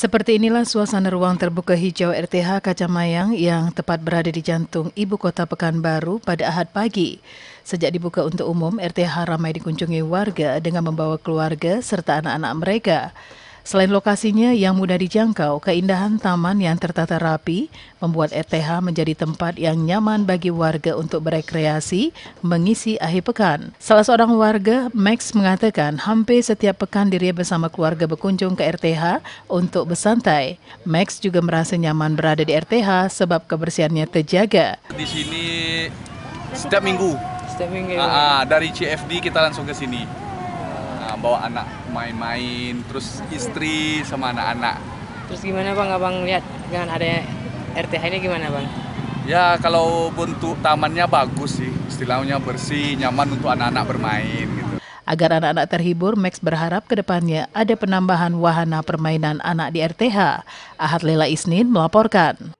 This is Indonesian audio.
Seperti inilah suasana ruang terbuka hijau RTH Kacamayang yang tepat berada di jantung ibu kota Pekanbaru pada Ahad pagi. Sejak dibuka untuk umum, RTH ramai dikunjungi warga dengan membawa keluarga serta anak-anak mereka. Selain lokasinya yang mudah dijangkau, keindahan taman yang tertata rapi membuat ETH menjadi tempat yang nyaman bagi warga untuk berekreasi mengisi akhir pekan. Salah seorang warga, Max, mengatakan hampir setiap pekan dirinya bersama keluarga berkunjung ke RTH untuk bersantai. Max juga merasa nyaman berada di RTH sebab kebersihannya terjaga. Di sini setiap minggu. Setiap minggu. Aa, ya. ah, ah, dari CFD kita langsung ke sini bawa anak main-main, terus istri sama anak-anak. Terus gimana bang, abang lihat dengan ada RTH ini gimana bang? Ya kalau bentuk tamannya bagus sih, istilahnya bersih, nyaman untuk anak-anak bermain gitu. Agar anak-anak terhibur, Max berharap ke depannya ada penambahan wahana permainan anak di RTH. Ahad Lela Isnin melaporkan.